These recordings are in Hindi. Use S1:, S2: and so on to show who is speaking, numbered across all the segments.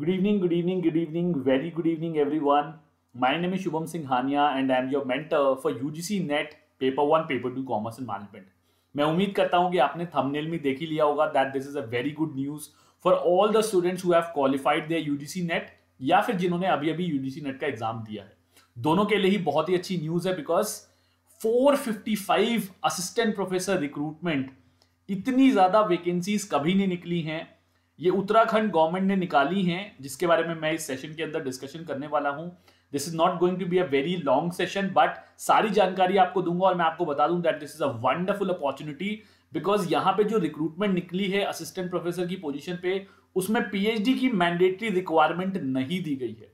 S1: evening good evening very good evening every one my name Shubham Singh Hania and I am your mentor for U G C NET paper one paper two commerce and management मैं उम्मीद करता हूँ कि आपने थमनेल में देख ही लिया होगा that this is a very good news for all the students qualified have U G UGC NET या फिर जिन्होंने अभी अभी यूजीसी नेट का एग्जाम दिया है दोनों के लिए ही बहुत ही अच्छी न्यूज है बिकॉज 455 असिस्टेंट प्रोफेसर रिक्रूटमेंट इतनी ज्यादा वैकेंसीज कभी नहीं निकली हैं ये उत्तराखंड गवर्नमेंट ने निकाली हैं जिसके बारे में मैं इस सेशन के अंदर डिस्कशन करने वाला हूं this is not going to be a very long session but सारी जानकारी आपको दूंगा और मैं आपको बता दूं that this is a wonderful opportunity because यहाँ पे जो रिक्रूटमेंट निकली है असिस्टेंट प्रोफेसर की पोजिशन पे उसमें पी की मैंडेटरी रिक्वायरमेंट नहीं दी गई है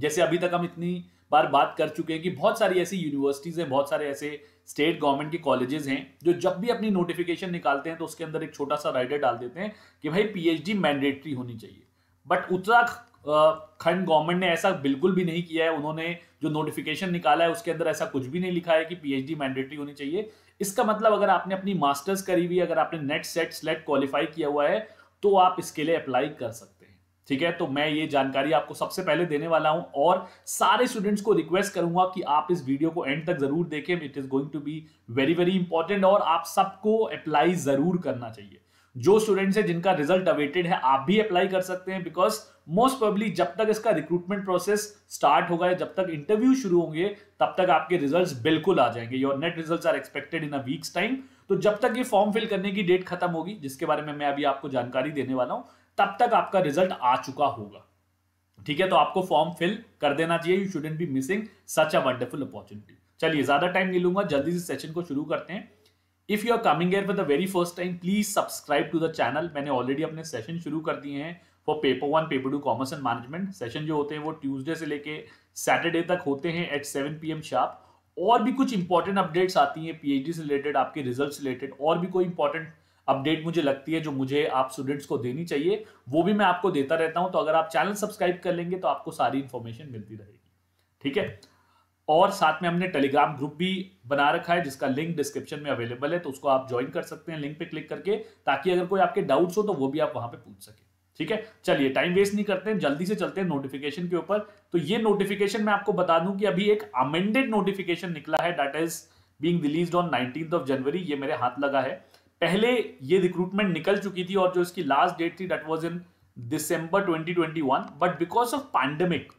S1: जैसे अभी तक हम इतनी बार बात कर चुके हैं कि बहुत सारी ऐसी यूनिवर्सिटीज हैं बहुत सारे ऐसे स्टेट गवर्नमेंट के कॉलेजेस हैं जो जब भी अपनी नोटिफिकेशन निकालते हैं तो उसके अंदर एक छोटा सा राइडर डाल देते हैं कि भाई पीएचडी मैंडेटरी होनी चाहिए बट उत्तराखंड गवर्नमेंट ने ऐसा बिल्कुल भी नहीं किया है उन्होंने जो नोटिफिकेशन निकाला है उसके अंदर ऐसा कुछ भी नहीं लिखा है कि पीएचडी मैंडेटरी होनी चाहिए इसका मतलब अगर आपने अपनी मास्टर्स करी हुई अगर आपने नेट सेट स्लेट क्वालिफाई किया हुआ है तो आप इसके लिए अप्लाई कर सकते ठीक है तो मैं ये जानकारी आपको सबसे पहले देने वाला हूं और सारे स्टूडेंट्स को रिक्वेस्ट करूंगा कि आप इस वीडियो को एंड तक जरूर देखें it is going to be very very important और आप सबको अप्लाई जरूर करना चाहिए जो स्टूडेंट्स हैं जिनका रिजल्ट अवेटेड है आप भी अप्लाई कर सकते हैं बिकॉज मोस्ट प्रॉब्ली जब तक इसका रिक्रूटमेंट प्रोसेस स्टार्ट होगा जब तक इंटरव्यू शुरू होंगे तब तक आपके रिजल्ट्स बिल्कुल आ जाएंगे your NET results are expected in a weeks time तो जब तक ये फॉर्म फिल करने की डेट खत्म होगी जिसके बारे में मैं अभी आपको जानकारी देने वाला हूँ तब तक आपका रिजल्ट आ चुका होगा ठीक है तो आपको फॉर्म फिल कर देना चाहिए you shouldn't be missing such a wonderful opportunity चलिए ज्यादा टाइम नहीं लूंगा जल्दी से सेशन को शुरू करते हैं if you are coming here for the very first time please subscribe to the channel मैंने ऑलरेडी अपने सेशन शुरू कर दिए हैं for paper one paper two commerce and management session जो होते हैं वो ट्यूजडे से लेके सैटरडे तक होते हैं at seven P M sharp और भी कुछ इंपॉर्टेंट अपडेट्स आती हैं पीएचडी से रिलेटेड आपके रिजल्ट रिलेटेड और भी कोई इंपॉर्टेंट अपडेट मुझे लगती है जो मुझे आप स्टूडेंट्स को देनी चाहिए वो भी मैं आपको देता रहता हूं तो अगर आप चैनल सब्सक्राइब कर लेंगे तो आपको सारी इन्फॉर्मेशन मिलती रहेगी ठीक है और साथ में हमने टेलीग्राम ग्रुप भी बना रखा है जिसका लिंक डिस्क्रिप्शन में अवेलेबल है तो उसको आप ज्वाइन कर सकते हैं लिंक पे क्लिक करके ताकि अगर कोई आपके डाउट्स हो तो वो भी आप वहां पे पूछ सके ठीक है चलिए टाइम वेस्ट नहीं करते हैं जल्दी से चलते हैं नोटिफिकेशन के ऊपर तो ये नोटिफिकेशन मैं आपको बता दूं कि अभी एक अमेंडेड नोटिफिकेशन निकला है date is being released on nineteen of January ये मेरे हाथ लगा है पहले ये रिक्रूटमेंट निकल चुकी थी और जो इसकी लास्ट डेट थी date was in December 2021 but because of pandemic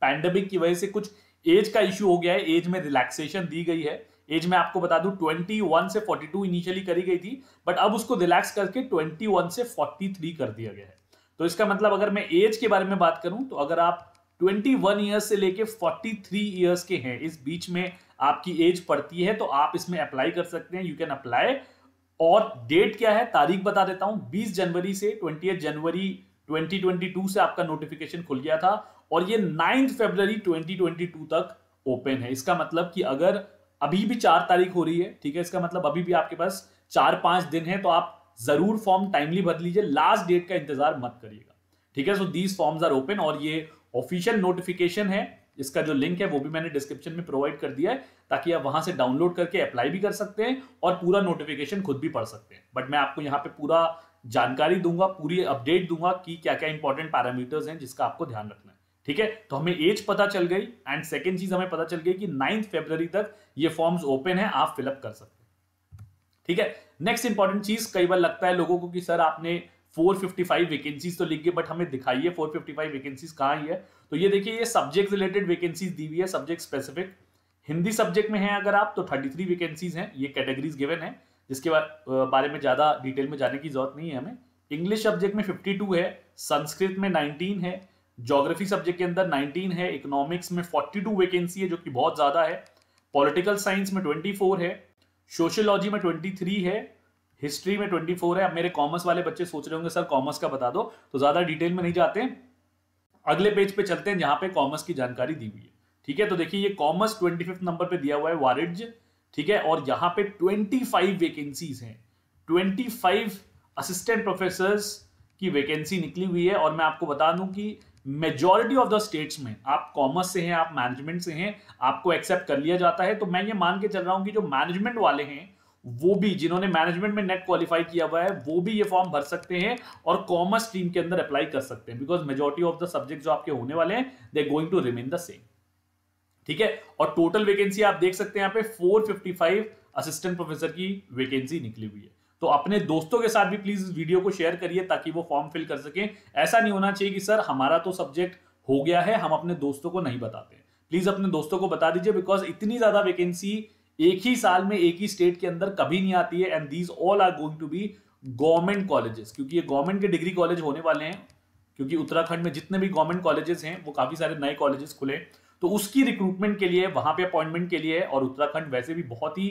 S1: pandemic की वजह से कुछ एज का इश्यू हो गया है एज में रिलैक्सेशन दी गई है एज में आपको बता दू 21 से 42 इनिशियली करी गई थी बट अब उसको रिलैक्स करके 21 से 43 कर दिया गया है तो इसका मतलब अगर मैं एज के बारे में बात करूं तो अगर आप 21 इयर्स से लेके 43 इयर्स के हैं इस बीच में आपकी एज पड़ती है तो आप इसमें अप्लाई कर सकते हैं यू कैन अप्लाई और डेट क्या है तारीख बता देता हूं 20 जनवरी से ट्वेंटी जनवरी 2022 से आपका नोटिफिकेशन खुल गया था और ये 9 फरवरी 2022 तक ओपन है इसका मतलब कि अगर अभी भी चार तारीख हो रही है ठीक है इसका मतलब अभी भी आपके पास चार पांच दिन है तो आप जरूर फॉर्म टाइमली भर लीजिए लास्ट डेट का इंतजार मत करिएगा ठीक है so these forms are open और ये ऑफिशियल नोटिफिकेशन है इसका जो लिंक है वो भी मैंने डिस्क्रिप्शन में प्रोवाइड कर दिया है ताकि आप वहां से डाउनलोड करके अप्लाई भी कर सकते हैं और पूरा नोटिफिकेशन खुद भी पढ़ सकते हैं बट मैं आपको यहाँ पे पूरा जानकारी दूंगा पूरी अपडेट दूंगा कि क्या क्या इंपॉर्टेंट पैरामीटर्स हैं जिसका आपको ध्यान रखना है ठीक है तो हमें एज पता चल गई एंड सेकेंड चीज हमें पता चल गई कि नाइन्थ फेब्रवरी तक ये फॉर्म्स ओपन है आप फिलअप कर सकते हैं ठीक है नेक्स्ट इंपॉर्टेंट चीज कई बार लगता है लोगों को कि सर आपने फोर फिफ्टी फाइव वैकेंसीज तो लिख गए बट हमें दिखाइए फाइव वैकेंसीज कहाँ ही है तो ये देखिए ये सब्जेक्ट रिलेटेड वैकेंसीज दी हुई है सब्जेक्ट स्पेसिफिक हिंदी सब्जेक्ट में है अगर आप तो थर्टी थ्री वैकेंसीज हैं ये कैटेगरीज गिवन है जिसके बारे में ज़्यादा डिटेल में जाने की जरूरत नहीं है हमें इंग्लिश सब्जेक्ट में फिफ्टी टू है संस्कृत में नाइनटीन है जोग्राफी सब्जेक्ट के अंदर नाइनटीन है इकोनॉमिक्स में फोर्टी टू वैकेंसी है जो कि बहुत ज़्यादा है पॉलिटिकल साइंस में ट्वेंटी फोर है सोशोलॉजी में ट्वेंटी थ्री है हिस्ट्री में 24 है अब मेरे कॉमर्स वाले बच्चे सोच रहे होंगे सर कॉमर्स का बता दो तो ज्यादा डिटेल में नहीं जाते अगले पेज पे चलते हैं जहां पे कॉमर्स की जानकारी दी हुई है ठीक है तो देखिए ये कॉमर्स ट्वेंटी नंबर पे दिया हुआ है वाणिज्य ठीक है और यहाँ पे ट्वेंटी फाइव वेकेंसीज हैं फाइव असिस्टेंट प्रोफेसर की वैकेंसी निकली हुई है और मैं आपको बता दूं कि मेजोरिटी ऑफ द स्टेट्स में आप कॉमर्स से हैं आप मैनेजमेंट से हैं आपको एक्सेप्ट कर लिया जाता है तो मैं ये मान के चल रहा हूँ कि जो मैनेजमेंट वाले हैं वो भी जिन्होंने मैनेजमेंट में नेट क्वालिफाई किया हुआ है वो भी ये फॉर्म भर सकते हैं और कॉमर्स स्ट्रीम के अंदर अप्लाई कर सकते हैं because majority of the subject जो आपके होने वाले हैं they going to remain the same ठीक है और टोटल वैकेंसी आप देख सकते हैं यहाँ पे फोर असिस्टेंट प्रोफेसर की वैकेंसी निकली हुई है तो अपने दोस्तों के साथ भी प्लीज वीडियो को शेयर करिए ताकि वो फॉर्म फिल कर सकें ऐसा नहीं होना चाहिए कि सर हमारा तो सब्जेक्ट हो गया है हम अपने दोस्तों को नहीं बताते प्लीज अपने दोस्तों को बता दीजिए बिकॉज इतनी ज्यादा वैकेंसी एक ही साल में एक ही स्टेट के अंदर कभी नहीं आती है and these all are going to be government colleges क्योंकि ये गवर्नमेंट के डिग्री कॉलेज होने वाले हैं क्योंकि उत्तराखंड में जितने भी गवर्नमेंट कॉलेजेस हैं वो काफ़ी सारे नए कॉलेजेस खुले तो उसकी रिक्रूटमेंट के लिए वहां पे अपॉइंटमेंट के लिए और उत्तराखंड वैसे भी बहुत ही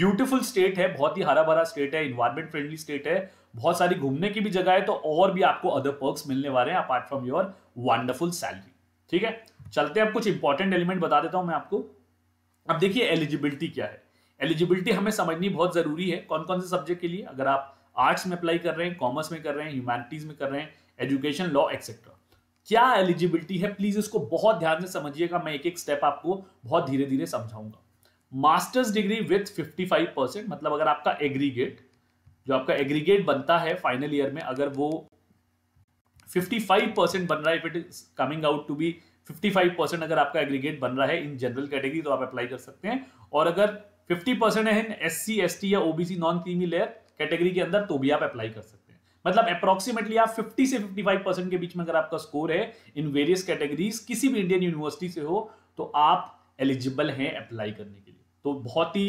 S1: ब्यूटीफुल स्टेट है बहुत ही हरा भरा स्टेट है इन्वायरमेंट फ्रेंडली स्टेट है बहुत सारी घूमने की भी जगह है तो और भी आपको अदर पर्क मिलने वाले हैं apart from your wonderful salary ठीक है चलते हैं अब कुछ इंपॉर्टेंट एलिमेंट बता देता हूँ मैं आपको अब देखिए एलिजिबिलिटी क्या है एलिजिबिलिटी हमें समझनी बहुत ज़रूरी है कौन कौन से सब्जेक्ट के लिए अगर आप आर्ट्स में अप्लाई कर रहे हैं कॉमर्स में कर रहे हैं ह्यूमैनिटीज़ में कर रहे हैं एजुकेशन लॉ एक्सेट्रा क्या एलिजिबिलिटी है प्लीज़ इसको बहुत ध्यान से समझिएगा मैं एक एक स्टेप आपको बहुत धीरे धीरे समझाऊंगा masters degree with fifty percent मतलब अगर आपका एग्रीगेट जो आपका एग्रीगेट बनता है फाइनल ईयर में अगर वो 55 परसेंट बन रहा है if it is coming out to be 55 percent अगर आपका एग्रीगेट बन रहा है इन जनरल कैटेगरी तो आप अप्लाई कर सकते हैं और अगर 50 परसेंट है एस सी एस टी या OBC non creamy layer category के अंदर तो भी आप अप्लाई कर सकते हैं मतलब अप्रोक्सीमेटली आप 50 से 55 परसेंट के बीच में अगर आपका स्कोर है इन वेरियस कैटेगरीज किसी भी इंडियन यूनिवर्सिटी से हो तो आप एलिजिबल हैं अप्लाई करने के लिए तो बहुत ही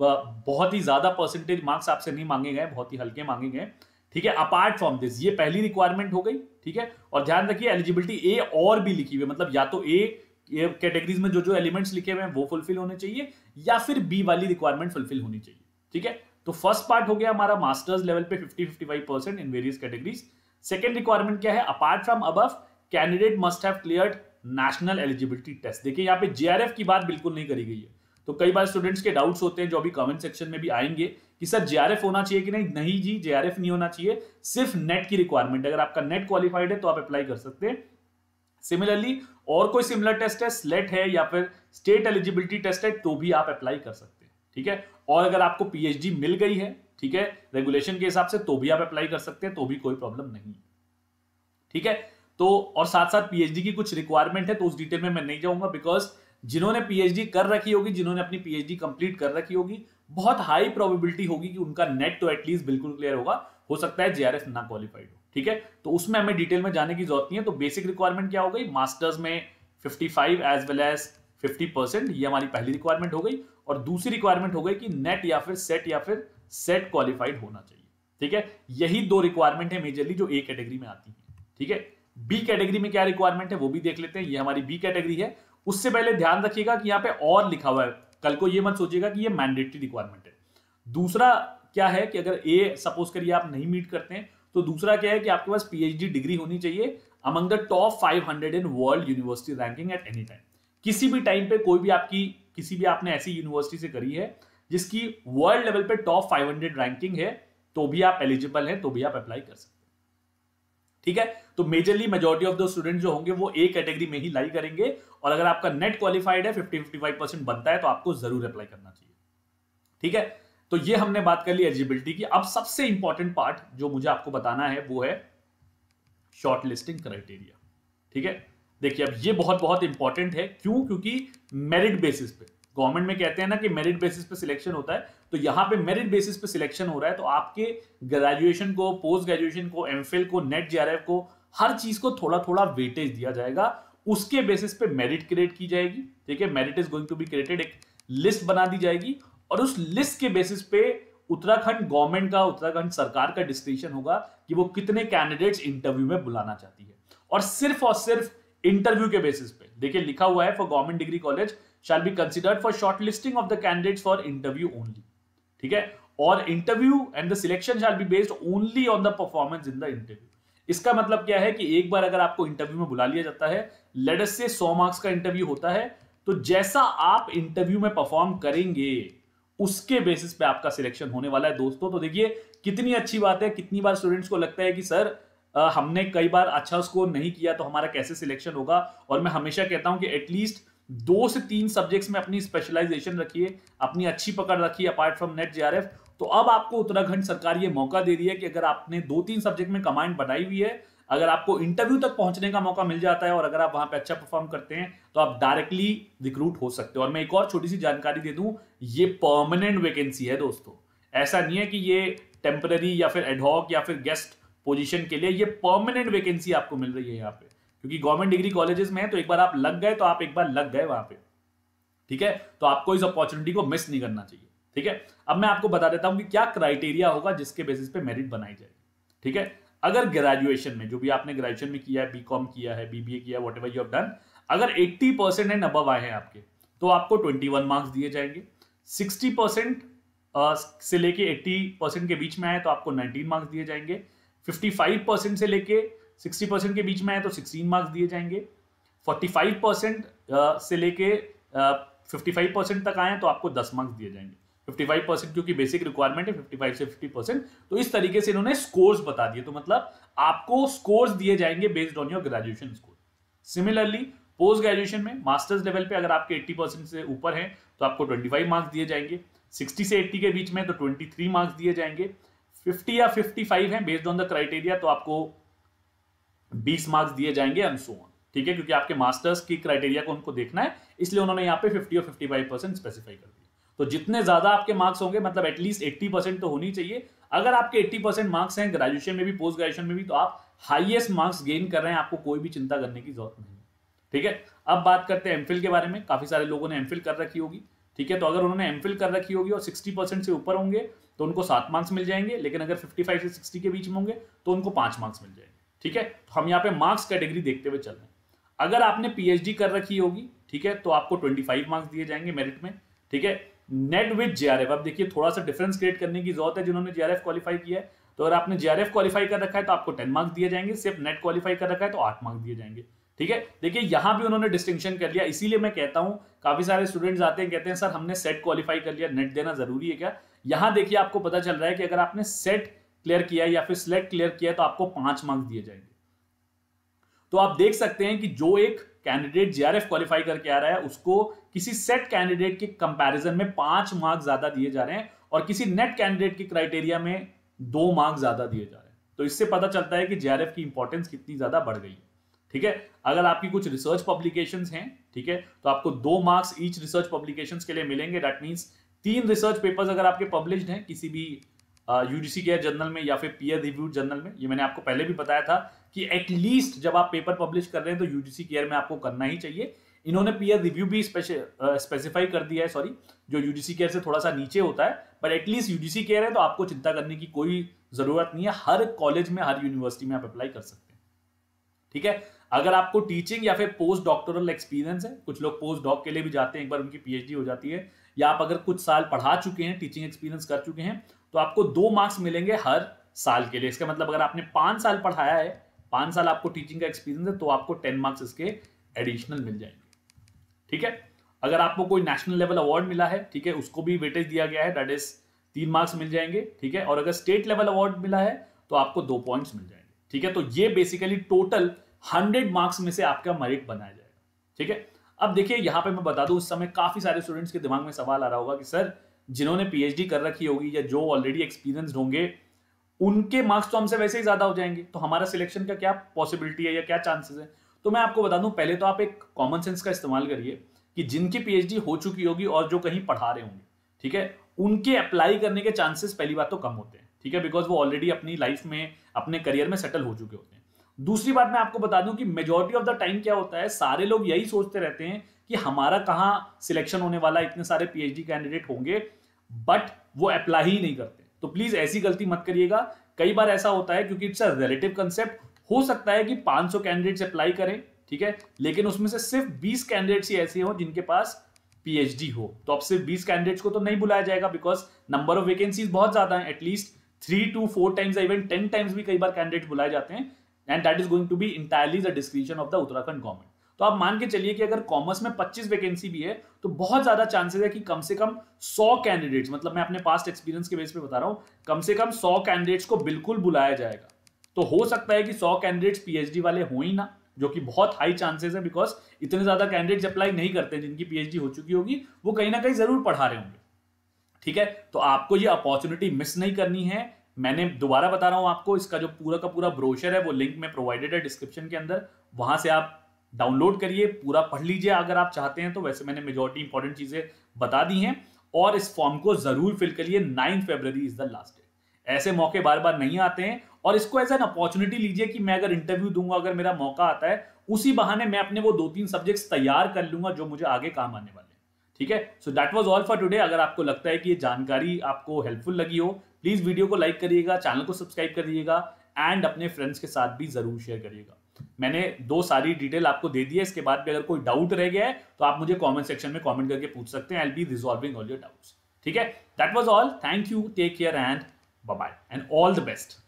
S1: बहुत ही ज्यादा परसेंटेज मार्क्स आपसे नहीं मांगे गए बहुत ही हल्के मांगे गए ठीक है अपार्ट फ्रॉम दिस ये पहली रिक्वायरमेंट हो गई ठीक है और ध्यान रखिए एलिजिबिलिटी ए और भी लिखी हुई है मतलब या तो ए कैटेगरीज में जो जो एलिमेंट्स लिखे हुए हैं वो फुलफिल होने चाहिए या फिर बी वाली रिक्वायरमेंट फुलफिल होनी चाहिए ठीक है तो फर्स्ट पार्ट हो गया हमारा मास्टर्स लेवल पे 50 55 percent in various categories second requirement क्या है अपार्ट फ्रॉम अब candidate must have cleared national eligibility test देखिए यहाँ पे जेआरएफ की बात बिल्कुल नहीं करी गई है तो कई बार स्टूडेंट्स के डाउट्स होते हैं जो अभी कमेंट सेक्शन में भी आएंगे कि सर जेआरएफ होना चाहिए कि नहीं नहीं जी जेआरएफ नहीं होना चाहिए सिर्फ नेट की रिक्वायरमेंट अगर आपका नेट क्वालिफाइड है तो आप अप्लाई कर सकते हैं सिमिलरली और कोई सिमिलर टेस्ट है स्लेट है या फिर स्टेट एलिजिबिलिटी टेस्ट है तो भी आप अप्लाई कर सकते हैं ठीक है और अगर आपको पीएचडी मिल गई है ठीक है रेगुलेशन के हिसाब से तो भी आप अप्लाई कर सकते हैं तो भी कोई प्रॉब्लम नहीं है ठीक है तो और साथ साथ पीएचडी की कुछ रिक्वायरमेंट है तो उस डिटेल में मैं नहीं जाऊंगा बिकॉज जिन्होंने पीएचडी कर रखी होगी जिन्होंने अपनी पीएचडी कंप्लीट कर रखी होगी बहुत हाई प्रोबेबिलिटी होगी कि उनका नेट तो एटलीस्ट बिल्कुल क्लियर होगा हो सकता है जेआरएस ना क्वालिफाइड हो ठीक है तो उसमें हमें डिटेल में जाने की जरूरत नहीं है तो बेसिक रिक्वायरमेंट क्या हो गई मास्टर्स में 55 एज वेल एज 50 परसेंट ये हमारी पहली रिक्वायरमेंट हो गई और दूसरी रिक्वायरमेंट हो गई कि नेट या फिर सेट या फिर सेट क्वालिफाइड होना चाहिए ठीक है यही दो रिक्वायरमेंट है मेजरली जो ए कैटेगरी में आती है ठीक है बी कैटेगरी में क्या रिक्वायरमेंट है वो भी देख लेते हैं ये हमारी बी कैटेगरी है उससे पहले ध्यान रखिएगा कि यहाँ पे और लिखा हुआ है कल को ये मत सोचिएगा कि ये मैंडेटरी रिक्वायरमेंट है दूसरा क्या है कि अगर ए सपोज करिए आप नहीं मीट करते हैं तो दूसरा क्या है कि आपके पास पीएचडी डिग्री होनी चाहिए among the top 500 in world university ranking at any time किसी भी टाइम पे कोई भी आपकी किसी भी आपने ऐसी यूनिवर्सिटी से करी है जिसकी वर्ल्ड लेवल पे टॉप 500 रैंकिंग है तो भी आप एलिजिबल हैं तो भी आप अप्लाई कर सकते हैं ठीक है तो majorly majority of the student जो होंगे वो ए कैटेगरी में ही लाई करेंगे और अगर आपका नेट क्वालिफाइड है फिफ्टी फिफ्टी फाइव परसेंट बनता है तो आपको जरूर अप्लाई करना चाहिए ठीक है तो ये हमने बात कर ली एलिजिबिलिटी की अब सबसे इंपॉर्टेंट पार्ट जो मुझे आपको बताना है वो है शॉर्ट लिस्टिंग क्राइटेरिया ठीक है देखिए अब ये बहुत बहुत इंपॉर्टेंट है क्यों क्योंकि मेरिट बेसिस पे गवर्नमेंट में कहते हैं ना कि मेरिट बेसिस पे सिलेक्शन होता है तो यहाँ पे मेरिट बेसिस पे सिलेक्शन हो रहा है तो आपके ग्रेजुएशन को पोस्ट ग्रेजुएशन को एमफिल को नेट जे को हर चीज को थोड़ा थोड़ा वेटेज दिया जाएगा उसके बेसिस पे मेरिट क्रिएट की जाएगी ठीक है merit is going to be created एक लिस्ट बना दी जाएगी और उस लिस्ट के बेसिस पे उत्तराखंड गवर्नमेंट का उत्तराखंड सरकार का डिस्टिंक्शन होगा कि वो कितने कैंडिडेट्स इंटरव्यू में बुलाना चाहती है और सिर्फ और सिर्फ इंटरव्यू के बेसिस पे देखिए लिखा हुआ है for government degree college shall be considered for short listing of the candidates for interview only ठीक है और interview and the selection shall be based only on the performance in the interview इसका मतलब क्या है कि एक बार अगर आपको इंटरव्यू में बुला लिया जाता है लेडस से सौ मार्क्स का इंटरव्यू होता है तो जैसा आप इंटरव्यू में परफॉर्म करेंगे उसके बेसिस पे आपका सिलेक्शन होने वाला है दोस्तों तो देखिए कितनी अच्छी बात है कितनी बार स्टूडेंट्स को लगता है कि सर आ, हमने कई बार अच्छा स्कोर नहीं किया तो हमारा कैसे सिलेक्शन होगा और मैं हमेशा कहता हूं कि एटलीस्ट दो से तीन सब्जेक्ट्स में अपनी स्पेशलाइजेशन रखिए अपनी अच्छी पकड़ रखिए अपार्ट फ्रॉम नेट जे तो अब आपको उत्तराखंड सरकार ये मौका दे रही है कि अगर आपने दो तीन सब्जेक्ट में कमांड बनाई हुई है अगर आपको इंटरव्यू तक पहुंचने का मौका मिल जाता है और अगर आप वहां पे अच्छा परफॉर्म करते हैं तो आप डायरेक्टली रिक्रूट हो सकते हो और मैं एक और छोटी सी जानकारी दे दूं ये परमानेंट वैकेंसी है दोस्तों ऐसा नहीं है कि ये टेम्पररी या फिर एडहॉक या फिर गेस्ट पोजिशन के लिए ये परमानेंट वैकेंसी आपको मिल रही है यहाँ पे क्योंकि गवर्नमेंट डिग्री कॉलेजेस में है तो एक बार आप लग गए तो आप एक बार लग गए वहां पे ठीक है तो आपको इस अपॉर्चुनिटी को मिस नहीं करना चाहिए ठीक है अब मैं आपको बता देता हूं कि क्या क्राइटेरिया होगा जिसके बेसिस पे मेरिट बनाई जाएगी ठीक है अगर ग्रेजुएशन में जो भी आपने ग्रेजुएशन में किया है बी कॉम किया है बीबीए किया है वॉट एवर यू डन अगर 80 परसेंट एंड अबव आए हैं आपके तो आपको 21 मार्क्स दिए जाएंगे 60 परसेंट से लेके 80 परसेंट के बीच में आए तो आपको 19 मार्क्स दिए जाएंगे 55 परसेंट से लेके 60 परसेंट के बीच में आए तो सिक्सटीन मार्क्स दिए जाएंगे फाइव परसेंट से लेके फाइव परसेंट तक आए तो आपको दस मार्क्स दिए जाएंगे फिफ्टी फाइव परसेंट क्योंकि बेसिक रिक्वायरमेंट है फिफ्टी फाइव से फिफ्टी परसेंट तो इस तरीके से इन्होंने स्कोर्स बता दिए तो मतलब आपको स्कोर्स दिए जाएंगे based on your graduation score similarly post graduation में मास्टर्स लेवल पे अगर आपके 80 परसेंट से ऊपर हैं तो आपको 25 मार्क्स दिए जाएंगे 60 से 80 के बीच में तो थ्री मार्क्स दिए जाएंगे फिफ्टी या फाइव है बेस्ड ऑन द क्राइटेरिया तो आपको बीस मार्क्स दिए जाएंगे अनसोन ठीक है क्योंकि आपके मास्टर्स की क्राइटेरिया को उनको देखना है इसलिए उन्होंने यहाँ पे फिफ्टी और फाइव परसेंट स्पेसिफाई कर दिया तो जितने ज्यादा आपके मार्क्स होंगे मतलब एटलीस्ट एट्टी परसेंट तो होनी चाहिए अगर आपके एट्टी परसेंट मार्क्स हैं ग्रेजुएशन में भी पोस्ट ग्रेजुएशन में भी तो आप हाईएस्ट मार्क्स गेन कर रहे हैं आपको कोई भी चिंता करने की जरूरत नहीं ठीक है अब बात करते हैं एमफिल के बारे में काफी सारे लोगों ने एमफिल कर रखी होगी ठीक है तो अगर उन्होंने एमफिल कर रखी होगी और सिक्सटी परसेंट से ऊपर होंगे तो उनको सात मार्क्स मिल जाएंगे लेकिन अगर फिफ्टी फाइव से सिक्सटी के बीच में होंगे तो उनको पांच मार्क्स मिल जाएंगे ठीक है तो हम यहाँ पे मार्क्स कैटेगरी देखते हुए चल रहे हैं अगर आपने पीएचडी कर रखी होगी ठीक है तो आपको ट्वेंटी फाइव मार्क्स दिए जाएंगे मेरिट में ठीक है नेट विद जेआरएफ अब देखिए थोड़ा सा डिफरेंस क्रिएट करने की जरूरत है जिन्होंने जे क्वालिफाई किया है तो अगर आपने जे क्वालिफाई कर रखा है तो आपको टेन मार्क्स दिए जाएंगे सिर्फ नेट क्वालिफाई कर रखा है तो आठ मार्क्स दिए जाएंगे ठीक है देखिए यहां भी उन्होंने डिस्टिंक्शन कर लिया इसीलिए मैं कहता हूं काफी सारे स्टूडेंट्स आते हैं कहते हैं सर हमने सेट क्वालिफाई कर लिया नेट देना जरूरी है क्या यहां देखिए आपको पता चल रहा है कि अगर आपने सेट क्लियर किया या फिर सिलेक्ट क्लियर किया तो आपको पांच मार्क्स दिए जाएंगे तो आप देख सकते हैं कि जो एक कैंडिडेट जीआरएफ क्वालिफाई करके आ रहा है उसको किसी सेट कैंडिडेट के कंपैरिजन में पांच मार्क्स ज्यादा दिए जा रहे हैं और किसी नेट कैंडिडेट के क्राइटेरिया में दो मार्क्स ज्यादा दिए जा रहे हैं तो इससे पता चलता है कि जीआरएफ की इंपॉर्टेंस कितनी ज्यादा बढ़ गई है ठीक है अगर आपकी कुछ रिसर्च पब्लिकेशन हैं ठीक है तो आपको दो मार्क्स ईच रिसर्च पब्लिकेशन के लिए मिलेंगे दैट मीन्स तीन रिसर्च पेपर्स अगर आपके पब्लिश्ड हैं किसी भी यूजीसी के जर्नल में या फिर पीयर रिव्यू जर्नल में ये मैंने आपको पहले भी बताया था कि एटलीस्ट जब आप पेपर पब्लिश कर रहे हैं तो यूजीसी केयर में आपको करना ही चाहिए इन्होंने पीयर रिव्यू भी स्पेसिफाई कर दिया है सॉरी जो यूजीसी केयर से थोड़ा सा नीचे होता है पर एटलीस्ट यूजीसी केयर है तो आपको चिंता करने की कोई जरूरत नहीं है हर कॉलेज में हर यूनिवर्सिटी में आप अप्लाई कर सकते हैं ठीक है अगर आपको टीचिंग या फिर पोस्ट डॉक्टोरल एक्सपीरियंस है कुछ लोग पोस्ट डॉक के लिए भी जाते हैं एक बार उनकी पीएचडी हो जाती है या आप अगर कुछ साल पढ़ा चुके हैं टीचिंग एक्सपीरियंस कर चुके हैं तो आपको दो मार्क्स मिलेंगे हर साल के लिए इसका मतलब अगर आपने पांच साल पढ़ाया है पांच साल आपको टीचिंग का एक्सपीरियंस है तो आपको टेन मार्क्स इसके एडिशनल मिल जाएंगे ठीक है अगर आपको कोई नेशनल लेवल अवार्ड मिला है ठीक है उसको भी वेटेज दिया गया है दैट इज तीन मार्क्स मिल जाएंगे ठीक है और अगर स्टेट लेवल अवार्ड मिला है तो आपको दो पॉइंट्स मिल जाएंगे ठीक है तो ये बेसिकली टोटल हंड्रेड मार्क्स में से आपका मेरिट बनाया जाएगा ठीक है अब देखिए यहां पे मैं बता दूं उस समय काफी सारे स्टूडेंट्स के दिमाग में सवाल आ रहा होगा कि सर जिन्होंने पीएचडी कर रखी होगी या जो ऑलरेडी एक्सपीरियंस होंगे उनके मार्क्स तो हमसे वैसे ही ज्यादा हो जाएंगे तो हमारा सिलेक्शन का क्या पॉसिबिलिटी है या क्या चांसेस है तो मैं आपको बता दूं पहले तो आप एक कॉमन सेंस का इस्तेमाल करिए कि जिनकी पीएचडी हो चुकी होगी और जो कहीं पढ़ा रहे होंगे ठीक है उनके अप्लाई करने के चांसेस पहली बात तो कम होते हैं ठीक है बिकॉज वो ऑलरेडी अपनी लाइफ में अपने करियर में सेटल हो चुके होते हैं दूसरी बात मैं आपको बता दूं कि मेजोरिटी ऑफ द टाइम क्या होता है सारे लोग यही सोचते रहते हैं कि हमारा कहाँ सिलेक्शन होने वाला इतने सारे पीएचडी कैंडिडेट होंगे बट वो अप्लाई ही नहीं करते तो प्लीज ऐसी गलती मत करिएगा कई बार ऐसा होता है क्योंकि इट्स अ रिलेटिव कंसेप्ट हो सकता है कि 500 कैंडिडेट्स अप्लाई करें ठीक है लेकिन उसमें से सिर्फ 20 कैंडिडेट्स ही ऐसे हो जिनके पास पीएचडी हो तो अब सिर्फ 20 कैंडिडेट्स को तो नहीं बुलाया जाएगा बिकॉज नंबर ऑफ वैकेंसीज बहुत ज्यादा है at least three two four times even ten times भी कई बार कैंडिडेट बुलाए जाते हैं and that is going to be entirely the description of the Uttarakhand government तो आप मान के चलिए कि अगर कॉमर्स में 25 वैकेंसी भी है तो बहुत ज्यादा चांसेस है कि कम से कम 100 कैंडिडेट्स मतलब मैं अपने पास्ट एक्सपीरियंस के बेस पे बता रहा हूं कम से कम 100 कैंडिडेट्स को बिल्कुल बुलाया जाएगा तो हो सकता है कि 100 कैंडिडेट्स पीएचडी वाले हो ही ना जो कि बहुत हाई चांसेस है बिकॉज इतने ज्यादा कैंडिडेट्स अप्लाई नहीं करते जिनकी पीएचडी हो चुकी होगी वो कहीं ना कहीं जरूर पढ़ा रहे होंगे ठीक है तो आपको ये अपॉर्चुनिटी मिस नहीं करनी है मैंने दोबारा बता रहा हूँ आपको इसका जो पूरा का पूरा ब्रोशर है वो लिंक में प्रोवाइडेड है डिस्क्रिप्शन के अंदर वहां से आप डाउनलोड करिए पूरा पढ़ लीजिए अगर आप चाहते हैं तो वैसे मैंने मेजोरिटी इंपॉर्टेंट चीज़ें बता दी हैं और इस फॉर्म को ज़रूर फिल करिए nine February is the last date ऐसे मौके बार बार नहीं आते हैं और इसको एज एन अपॉर्चुनिटी लीजिए कि मैं अगर इंटरव्यू दूंगा अगर मेरा मौका आता है उसी बहाने मैं अपने वो दो तीन सब्जेक्ट्स तैयार कर लूंगा जो मुझे आगे काम आने वाले हैं ठीक है so that was all for today अगर आपको लगता है कि ये जानकारी आपको हेल्पफुल लगी हो प्लीज़ वीडियो को लाइक करिएगा चैनल को सब्सक्राइब करिएगा एंड अपने फ्रेंड्स के साथ भी ज़रूर शेयर करिएगा मैंने दो सारी डिटेल आपको दे दी है इसके बाद भी अगर कोई डाउट रह गया है तो आप मुझे कमेंट सेक्शन में कमेंट करके पूछ सकते हैं I be resolving all your doubts ठीक है that was all thank you take care and bye and all the best